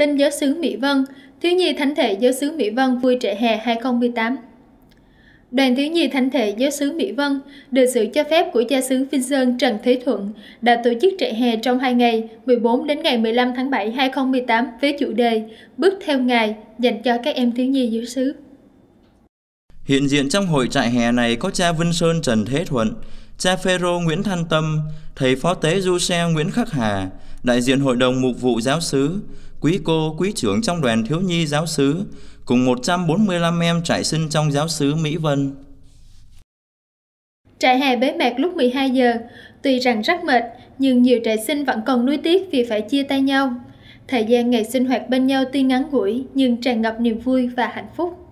Tin giáo sứ Mỹ Vân, thiếu nhi thánh thể giáo sứ Mỹ Vân vui trại hè 2018. Đoàn thiếu nhi thánh thể giáo sứ Mỹ Vân được sự cho phép của cha xứ Vinh Sơn Trần Thế Thuận đã tổ chức trại hè trong 2 ngày 14 đến ngày 15 tháng 7 2018 với chủ đề Bước theo Ngài dành cho các em thiếu nhi giáo xứ. Hiện diện trong hội trại hè này có cha Vinh Sơn Trần Thế Thuận, cha Phêrô Nguyễn Thanh Tâm, thầy phó tế Du Xe Nguyễn Khắc Hà, đại diện hội đồng mục vụ giáo xứ quý cô, quý trưởng trong đoàn thiếu nhi giáo sứ cùng 145 em trại sinh trong giáo sứ Mỹ Vân. Trại hè bế mạc lúc 12 giờ, tuy rằng rất mệt, nhưng nhiều trại sinh vẫn còn nuối tiếc vì phải chia tay nhau. Thời gian ngày sinh hoạt bên nhau tuy ngắn ngủi nhưng tràn ngập niềm vui và hạnh phúc.